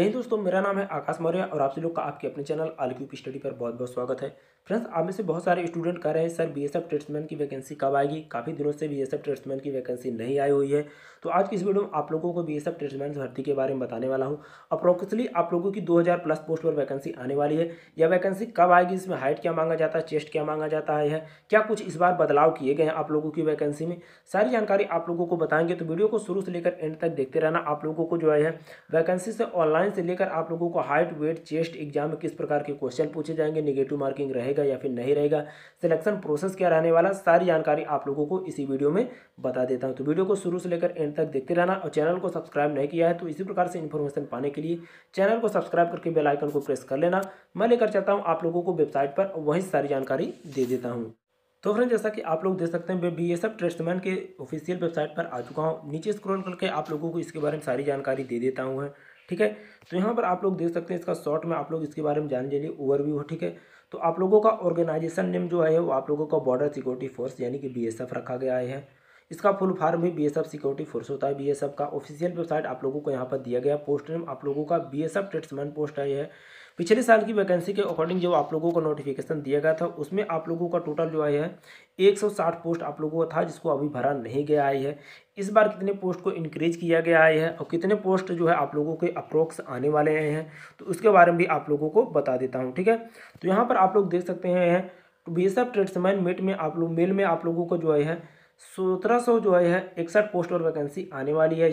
यही दोस्तों मेरा नाम है आकाश मौर्य और आप सभी लोग का आपके अपने चैनल आलक्यूब स्टडी पर बहुत बहुत स्वागत है फ्रेंड्स आप में से बहुत सारे स्टूडेंट कह रहे हैं sir B S F tradesman की वैकेंसी कब आएगी काफ़ी दिनों से बी एस एफ ट्रेड्समैन की वैकेंसी नहीं आई हुई है तो आज की इस वीडियो में आप लोगों को बी एस एफ ट्रेड्समैन भर्ती के बारे में बताने वाला हूँ अप्रोक्सली आप लोगों की दो हज़ार प्लस पोस्ट पर वैकेंसी आने वाली है यह वैकेंसी कब आएगी इसमें हाइट क्या मांगा जाता है चेस्ट क्या मांगा जाता है क्या कुछ इस बार बदलाव किए गए हैं आप लोगों की वैकेंसी में सारी जानकारी आप लोगों को बताएंगे तो वीडियो को शुरू से लेकर एंड तक देखते रहना आप लोगों को जो है वैकेंसी से ऑनलाइन साइंस से लेकर आप लोगों को हाइट वेट चेस्ट एग्जाम में किस प्रकार के क्वेश्चन पूछे जाएंगे निगेटिव मार्किंग रहेगा या फिर नहीं रहेगा सिलेक्शन प्रोसेस क्या रहने वाला सारी जानकारी आप लोगों को इसी वीडियो में बता देता हूँ तो वीडियो को शुरू से लेकर एंड तक देखते रहना और चैनल को सब्सक्राइब नहीं किया है तो इसी प्रकार से इन्फॉर्मेशन पाने के लिए चैनल को सब्सक्राइब करके बेलाइकन को प्रेस कर लेना मैं लेकर चाहता हूँ आप लोगों को वेबसाइट पर वहीं सारी जानकारी दे देता हूँ तो फ्रेंड जैसा कि आप लोग देख सकते हैं मैं बी एस एफ ट्रस्टमैन के ऑफिशियल वेबसाइट पर आ चुका हूँ नीचे स्क्रॉल करके आप लोगों को इसके बारे में सारी जानकारी दे देता हूँ ठीक है तो यहाँ पर आप लोग देख सकते हैं इसका शॉर्ट में आप लोग इसके बारे में जान लीजिए ओवरव्यू हो ठीक है तो आप लोगों का ऑर्गेनाइजेशन नेम जो है वो आप लोगों का बॉर्डर सिक्योरिटी फोर्स यानी कि बी रखा गया है इसका फुल फॉर्म भी बी सिक्योरिटी फोर्स होता है बी का ऑफिशियल वेबसाइट आप लोगों को यहाँ पर दिया गया पोस्ट नेम आप लोगों का बीएसएफ ट्रेड्समैन पोस्ट आई है पिछले साल की वैकेंसी के अकॉर्डिंग जो आप लोगों को नोटिफिकेशन दिया गया था उसमें आप लोगों का टोटल जो आया है 160 पोस्ट आप लोगों का था जिसको अभी भरा नहीं गया आई है इस बार कितने पोस्ट को इंक्रीज किया गया आई है और कितने पोस्ट जो है आप लोगों के अप्रोक्स आने वाले आए हैं तो उसके बारे में भी आप लोगों को बता देता हूँ ठीक है तो यहाँ पर आप लोग देख सकते हैं बी एस एफ ट्रेड्समैन मेट में आप लोग मेल में आप लोगों को जो है सत्रह सौ जो है इकसठ पोस्ट और वैकेंसी आने वाली है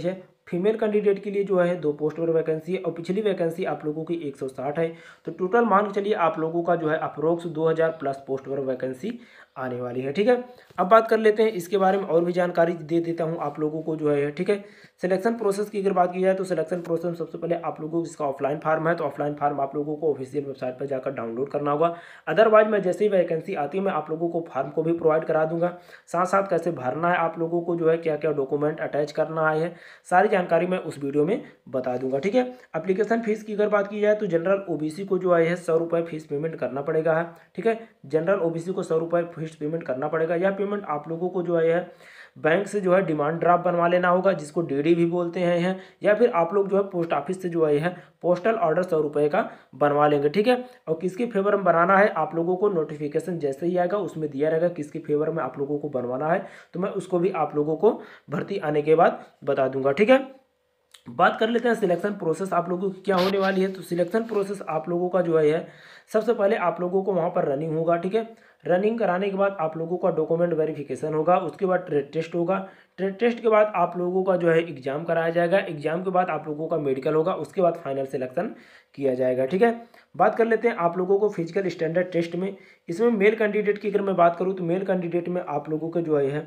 फीमेल कैंडिडेट के लिए जो है दो पोस्ट पर वैकेंसी है और पिछली वैकेंसी आप लोगों की 160 है तो टोटल मान के चलिए आप लोगों का जो है अप्रोक्स 2000 प्लस पोस्ट पर वैकेंसी आने वाली है ठीक है अब बात कर लेते हैं इसके बारे में और भी जानकारी दे देता हूँ आप लोगों को जो है ठीक है सिलेक्शन प्रोसेस की अगर बात की जाए तो सिलेक्शन प्रोसेस में सबसे पहले आप लोगों को इसका ऑफलाइन फार्म है तो ऑफलाइन फार्म आप लोगों को ऑफिशियल वेबसाइट पर जाकर डाउनलोड करना होगा अदरवाइज मैं जैसे ही वैकेंसी आती है मैं आप लोगों को फार्म को भी प्रोवाइड करा दूंगा साथ साथ कैसे भरना है आप लोगों को जो है क्या क्या डॉक्यूमेंट अटैच करना है सारी जानकारी मैं उस वीडियो में बता दूंगा ठीक है अप्लीकेशन फ़ीस की अगर बात की जाए तो जनरल ओबीसी को जो आई है सौ रुपये फीस पेमेंट करना पड़ेगा ठीक है जनरल ओबीसी को सौ रुपये फीस पेमेंट करना पड़ेगा यह पेमेंट आप लोगों को जो आई है बैंक से जो है डिमांड ड्राफ्ट बनवा लेना होगा जिसको डीडी भी बोलते हैं है, या फिर आप लोग जो है पोस्ट ऑफिस से जो है, है पोस्टल ऑर्डर सौ रुपये का बनवा लेंगे ठीक है और किसके फेवर में बनाना है आप लोगों को नोटिफिकेशन जैसे ही आएगा उसमें दिया रहेगा किसके फेवर में आप लोगों को बनवाना है तो मैं उसको भी आप लोगों को भर्ती आने के बाद बता दूंगा ठीक है बात कर लेते हैं सिलेक्शन प्रोसेस आप लोगों की क्या होने वाली है तो सिलेक्शन प्रोसेस आप लोगों का जो है सबसे पहले आप लोगों को वहाँ पर रनिंग होगा ठीक है रनिंग कराने के बाद आप लोगों का डॉक्यूमेंट वेरिफिकेशन होगा उसके बाद ट्रेड टेस्ट होगा ट्रेड टेस्ट के बाद आप लोगों का जो है एग्जाम कराया जाएगा एग्जाम के बाद आप लोगों का मेडिकल होगा उसके बाद फाइनल सिलेक्शन किया जाएगा ठीक है बात कर लेते हैं आप लोगों को फिजिकल स्टैंडर्ड टेस्ट में इसमें मेल कैंडिडेट की अगर मैं बात करूँ तो मेल कैंडिडेट में आप लोगों के जो है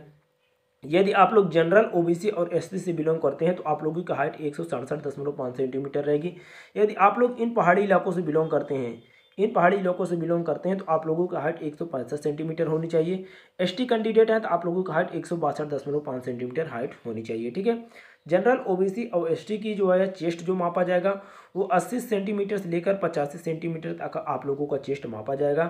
यदि आप लोग जनरल ओबीसी और एससी से बिलोंग करते हैं तो आप लोगों की हाइट एक सेंटीमीटर रहेगी यदि आप लोग इन पहाड़ी इलाकों से बिलोंग करते हैं इन पहाड़ी इलाकों से बिलोंग करते हैं तो आप लोगों का हाइट एक सेंटीमीटर होनी चाहिए एस कैंडिडेट हैं तो आप लोगों का हाइट एक सेंटीमीटर हाइट होनी चाहिए ठीक है जनरल ओबीसी और एसटी की जो है चेस्ट जो मापा जाएगा वो 80 सेंटीमीटर से लेकर पचासी सेंटीमीटर तक आप लोगों का चेस्ट मापा जाएगा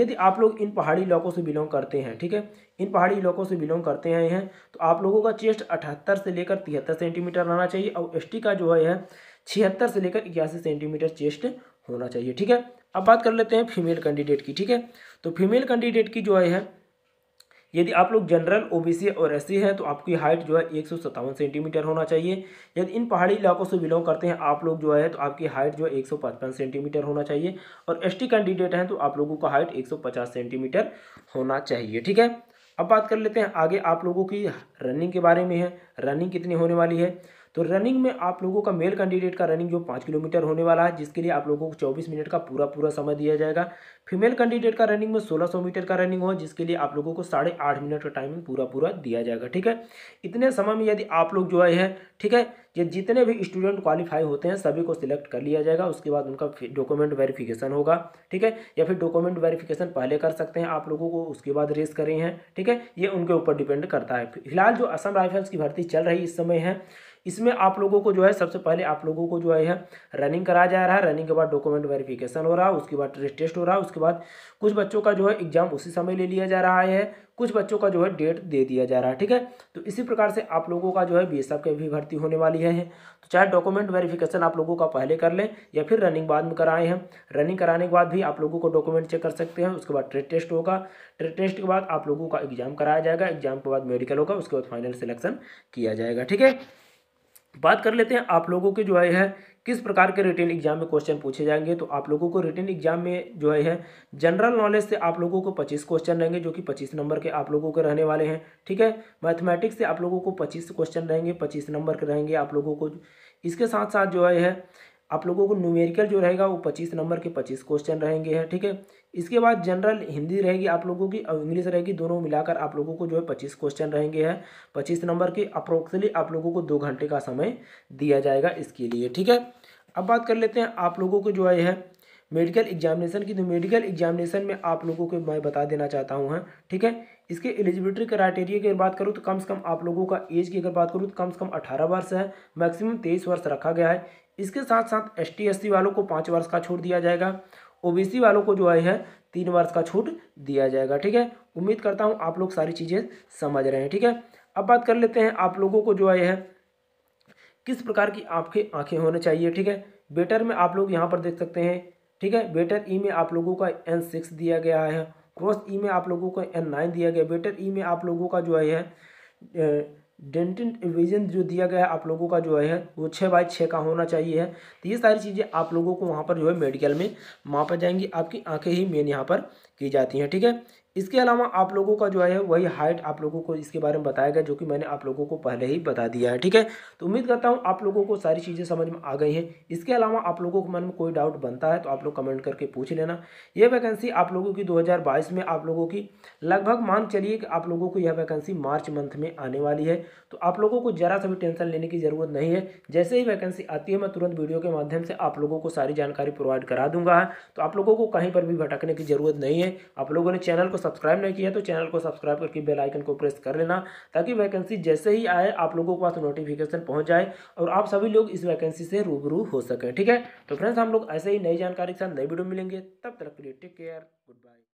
यदि आप लोग इन पहाड़ी इलाकों से बिलोंग करते हैं ठीक है इन पहाड़ी इलाकों से बिलोंग करते हैं हैं तो आप लोगों का चेस्ट अठहत्तर से लेकर तिहत्तर सेंटीमीटर रहना चाहिए और एस का जो है छिहत्तर से लेकर इक्यासी सेंटीमीटर चेस्ट होना चाहिए ठीक है अब बात कर लेते हैं फीमेल कैंडिडेट की ठीक है तो फीमेल कैंडिडेट की जो है यदि आप लोग जनरल ओबीसी और एससी हैं तो आपकी हाइट जो है एक सेंटीमीटर होना चाहिए यदि इन पहाड़ी इलाकों से बिलोंग करते हैं आप लोग जो है तो आपकी हाइट जो है एक सेंटीमीटर होना चाहिए और एसटी कैंडिडेट हैं तो आप लोगों का हाइट 150 सेंटीमीटर होना चाहिए ठीक है अब बात कर लेते हैं आगे आप लोगों की रनिंग के बारे में है रनिंग कितनी होने वाली है तो रनिंग में आप लोगों का मेल कैंडिडेट का रनिंग जो पाँच किलोमीटर होने वाला है जिसके लिए आप लोगों को चौबीस मिनट का पूरा पूरा समय दिया जाएगा फीमेल कैंडिडेट का रनिंग में सोलह मीटर का रनिंग हो जिसके लिए आप लोगों को साढ़े मिनट का टाइमिंग पूरा पूरा दिया जाएगा ठीक है इतने समय में यदि आप लोग जो है ठीक है ये जितने भी स्टूडेंट क्वालिफाई होते हैं सभी को सिलेक्ट कर लिया जाएगा उसके बाद उनका डॉक्यूमेंट वेरिफिकेशन होगा ठीक है या फिर डॉक्यूमेंट वेरिफिकेशन पहले कर सकते हैं आप लोगों को उसके बाद रेस करें हैं ठीक है ये उनके ऊपर डिपेंड करता है फिलहाल जो असम राइफल्स की भर्ती चल रही इस समय है इसमें आप लोगों को जो है सबसे पहले आप लोगों को जो है रनिंग कराया जा रहा है रनिंग के बाद डॉक्यूमेंट वेरिफिकेशन हो रहा है उसके बाद टेस्ट हो रहा है उसके बाद कुछ बच्चों का जो है एग्जाम उसी समय ले लिया जा रहा है कुछ बच्चों का जो है डेट दे दिया जा रहा है ठीक है तो इसी प्रकार से आप लोगों का जो है बी एस एफ की भी भर्ती होने वाली है तो चाहे डॉक्यूमेंट वेरिफिकेशन आप लोगों का पहले कर लें या फिर रनिंग बाद में कराए हैं रनिंग कराने के बाद भी आप लोगों को डॉक्यूमेंट चेक कर सकते हैं उसके बाद ट्रेड टेस्ट होगा ट्रेड टेस्ट के बाद आप लोगों का एग्जाम कराया जाएगा एग्जाम के बाद मेडिकल होगा उसके बाद फाइनल सिलेक्शन किया जाएगा ठीक है बात कर लेते हैं आप लोगों के जो है, है किस प्रकार के रिटर्न एग्जाम में क्वेश्चन पूछे जाएंगे तो आप लोगों को रिटर्न एग्जाम में जो है जनरल नॉलेज से आप लोगों को 25 क्वेश्चन रहेंगे जो कि 25 नंबर के आप लोगों के रहने वाले हैं ठीक है मैथमेटिक्स से आप लोगों को 25 क्वेश्चन रहेंगे 25 नंबर के रहेंगे आप लोगों को इसके साथ साथ जो है आप लोगों को न्यूमेरिकल जो रहेगा वो पच्चीस नंबर के पच्चीस क्वेश्चन रहेंगे है ठीक है इसके बाद जनरल हिंदी रहेगी आप लोगों की और इंग्लिश रहेगी दोनों मिलाकर आप लोगों को जो है पच्चीस क्वेश्चन रहेंगे है पच्चीस नंबर के अप्रोक्सली आप लोगों को दो घंटे का समय दिया जाएगा इसके लिए ठीक है अब बात कर लेते हैं आप लोगों को जो है मेडिकल एग्जामिनेशन की तो मेडिकल एग्जामिनेशन में आप लोगों को मैं बता देना चाहता हूँ ठीक है इसके एलिजिबिलिटी क्राइटेरिया की अगर बात करूँ तो कम से कम आप लोगों का एज की अगर बात करूँ तो कम से कम अठारह वर्ष है मैक्सिमम तेईस वर्ष रखा गया है इसके साथ साथ एस टी वालों को पाँच वर्ष का छूट दिया जाएगा ओबीसी वालों को जो है तीन वर्ष का छूट दिया जाएगा ठीक है उम्मीद करता हूँ आप लोग सारी चीज़ें समझ रहे हैं ठीक है अब बात कर लेते हैं आप लोगों को जो है किस प्रकार की आपके आंखें होने चाहिए ठीक है बेटर में आप लोग यहाँ पर देख सकते हैं ठीक है बेटर ई में आप लोगों का एन सिक्स दिया गया है क्रॉस ई में आप लोगों का एन नाइन दिया गया बेटर ई में आप लोगों का जो है डेंटेंट विजन जो दिया गया है आप लोगों का जो है वो छः बाई छः का होना चाहिए है तो ये सारी चीज़ें आप लोगों को वहाँ पर जो है मेडिकल में मापा जाएंगी आपकी आंखें ही मेन यहाँ पर की जाती हैं ठीक है इसके अलावा आप लोगों का जो है वही हाइट आप लोगों को इसके बारे में बताया गया जो कि मैंने आप लोगों को पहले ही बता दिया है ठीक है तो उम्मीद करता हूँ आप लोगों को सारी चीज़ें समझ में आ गई हैं इसके अलावा आप लोगों के मन में कोई डाउट बनता है तो आप लोग कमेंट करके पूछ लेना यह वैकेंसी आप लोगों की दो में आप लोगों की लगभग मान चलिए कि आप लोगों को यह वैकेंसी मार्च मंथ में आने वाली है तो आप लोगों को ज़रा सा भी टेंशन लेने की ज़रूरत नहीं है जैसे ही वैकेंसी आती है मैं तुरंत वीडियो के माध्यम से आप लोगों को सारी जानकारी प्रोवाइड करा दूंगा तो आप लोगों को कहीं पर भी भटकने की ज़रूरत नहीं है आप लोगों ने चैनल को सब्सक्राइब नहीं किया तो चैनल को सब्सक्राइब करके बेल आइकन को प्रेस कर लेना ताकि वैकेंसी जैसे ही आए आप लोगों के पास नोटिफिकेशन पहुंच जाए और आप सभी लोग इस वैकेंसी से रूबरू हो सकें ठीक है तो फ्रेंड्स हम लोग ऐसे ही नई जानकारी के साथ नई वीडियो मिलेंगे तब तक के लिए टेक केयर गुड बाय